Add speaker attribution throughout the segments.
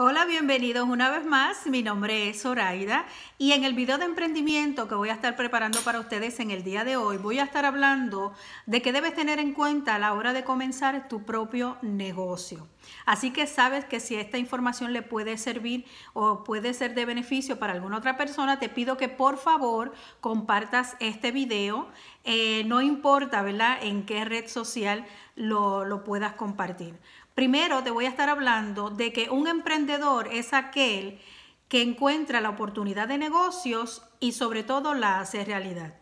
Speaker 1: Hola, bienvenidos una vez más. Mi nombre es Zoraida y en el video de emprendimiento que voy a estar preparando para ustedes en el día de hoy voy a estar hablando de qué debes tener en cuenta a la hora de comenzar tu propio negocio. Así que sabes que si esta información le puede servir o puede ser de beneficio para alguna otra persona, te pido que por favor compartas este video. Eh, no importa, ¿verdad?, en qué red social lo, lo puedas compartir. Primero te voy a estar hablando de que un emprendedor es aquel que encuentra la oportunidad de negocios y sobre todo la hace realidad.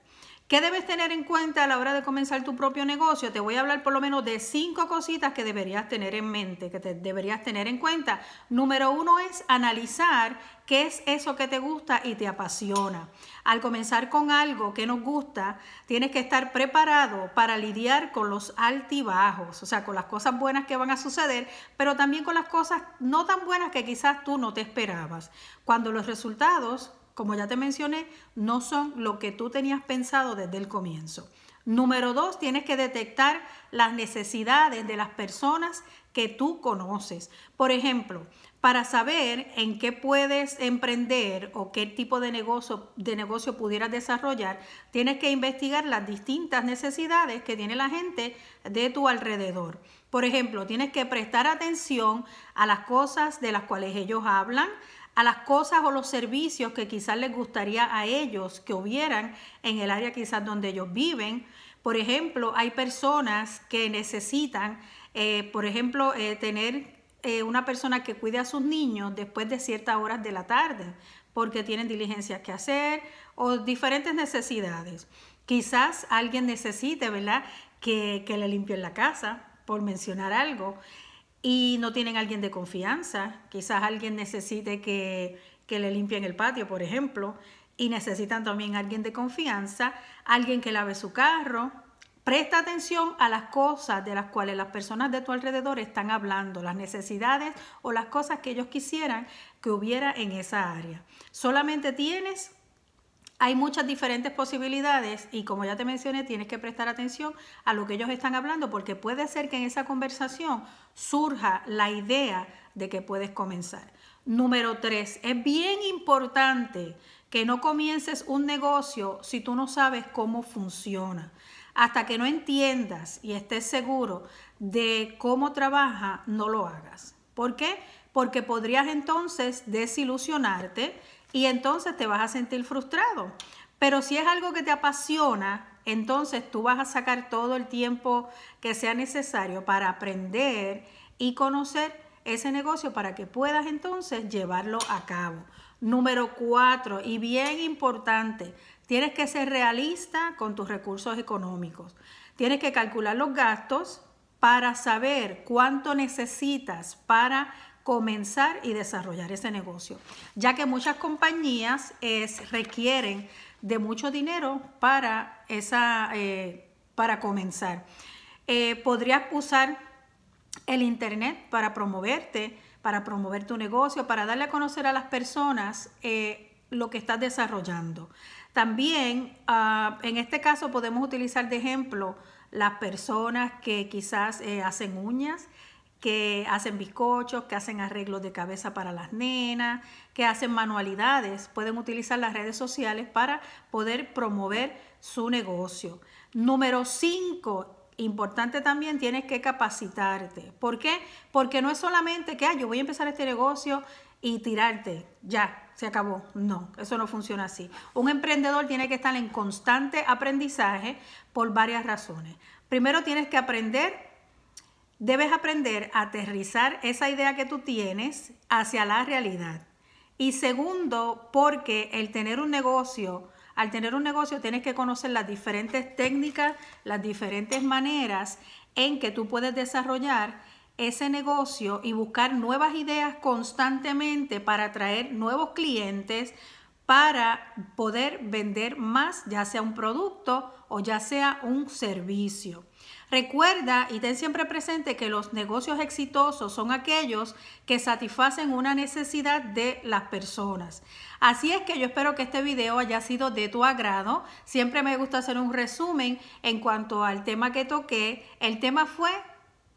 Speaker 1: ¿Qué debes tener en cuenta a la hora de comenzar tu propio negocio? Te voy a hablar por lo menos de cinco cositas que deberías tener en mente, que te deberías tener en cuenta. Número uno es analizar qué es eso que te gusta y te apasiona. Al comenzar con algo que nos gusta, tienes que estar preparado para lidiar con los altibajos, o sea, con las cosas buenas que van a suceder, pero también con las cosas no tan buenas que quizás tú no te esperabas. Cuando los resultados como ya te mencioné, no son lo que tú tenías pensado desde el comienzo. Número dos, tienes que detectar las necesidades de las personas que tú conoces. Por ejemplo, para saber en qué puedes emprender o qué tipo de negocio, de negocio pudieras desarrollar, tienes que investigar las distintas necesidades que tiene la gente de tu alrededor. Por ejemplo, tienes que prestar atención a las cosas de las cuales ellos hablan, a las cosas o los servicios que quizás les gustaría a ellos que hubieran en el área quizás donde ellos viven. Por ejemplo, hay personas que necesitan, eh, por ejemplo, eh, tener eh, una persona que cuide a sus niños después de ciertas horas de la tarde, porque tienen diligencias que hacer o diferentes necesidades. Quizás alguien necesite, ¿verdad? Que, que le limpien la casa, por mencionar algo, y no tienen alguien de confianza, quizás alguien necesite que, le limpien el patio, por ejemplo, y necesitan también alguien de confianza, alguien que lave su carro. Presta atención a las cosas de las cuales las personas de tu alrededor están hablando, las necesidades o las cosas que ellos quisieran que hubiera en esa área. Solamente tienes hay muchas diferentes posibilidades y como ya te mencioné, tienes que prestar atención a lo que ellos están hablando porque puede ser que en esa conversación surja la idea de que puedes comenzar. Número tres, es bien importante que no comiences un negocio si tú no sabes cómo funciona. Hasta que no entiendas y estés seguro de cómo trabaja, no lo hagas. ¿Por qué? Porque podrías entonces desilusionarte y entonces te vas a sentir frustrado. Pero si es algo que te apasiona, entonces tú vas a sacar todo el tiempo que sea necesario para aprender y conocer ese negocio para que puedas entonces llevarlo a cabo. Número cuatro, y bien importante, tienes que ser realista con tus recursos económicos. Tienes que calcular los gastos para saber cuánto necesitas para comenzar y desarrollar ese negocio, ya que muchas compañías es, requieren de mucho dinero para, esa, eh, para comenzar. Eh, podrías usar el Internet para promoverte, para promover tu negocio, para darle a conocer a las personas eh, lo que estás desarrollando. También, ah, en este caso, podemos utilizar de ejemplo las personas que quizás hacen uñas, que hacen bizcochos, que hacen arreglos de cabeza para las nenas, que hacen manualidades. Pueden utilizar las redes sociales para poder promover su negocio. Número cinco, Importante también, tienes que capacitarte. ¿Por qué? Porque no es solamente que, ah, yo voy a empezar este negocio y tirarte, ya, se acabó. No, eso no funciona así. Un emprendedor tiene que estar en constante aprendizaje por varias razones. Primero tienes que aprender debes aprender a aterrizar esa idea que tú tienes hacia la realidad. Y segundo, porque el tener un negocio, al tener un negocio tienes que conocer las diferentes técnicas, las diferentes maneras en que tú puedes desarrollar ese negocio y buscar nuevas ideas constantemente para atraer nuevos clientes, para poder vender más, ya sea un producto o ya sea un servicio. Recuerda y ten siempre presente que los negocios exitosos son aquellos que satisfacen una necesidad de las personas. Así es que yo espero que este video haya sido de tu agrado. Siempre me gusta hacer un resumen en cuanto al tema que toqué. El tema fue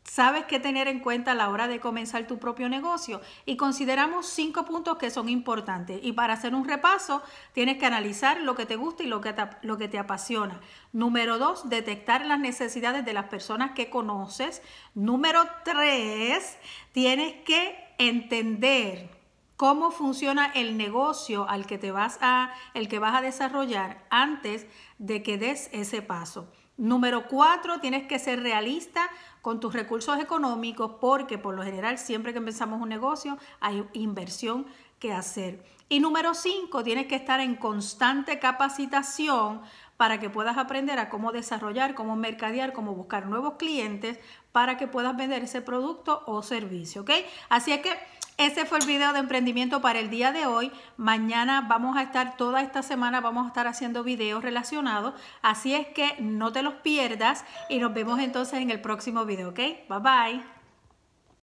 Speaker 1: sabes qué tener en cuenta a la hora de comenzar tu propio negocio y consideramos cinco puntos que son importantes. Y para hacer un repaso, tienes que analizar lo que te gusta y lo que te, lo que te apasiona. Número dos, detectar las necesidades de las personas que conoces. Número tres, tienes que entender cómo funciona el negocio al que te vas a, el que vas a desarrollar antes de que des ese paso. Número cuatro, tienes que ser realista con tus recursos económicos porque por lo general siempre que empezamos un negocio hay inversión que hacer. Y número cinco, tienes que estar en constante capacitación para que puedas aprender a cómo desarrollar, cómo mercadear, cómo buscar nuevos clientes para que puedas vender ese producto o servicio, ¿ok? Así es que ese fue el video de emprendimiento para el día de hoy. Mañana vamos a estar, toda esta semana vamos a estar haciendo videos relacionados. Así es que no te los pierdas y nos vemos entonces en el próximo video, ¿ok? Bye bye.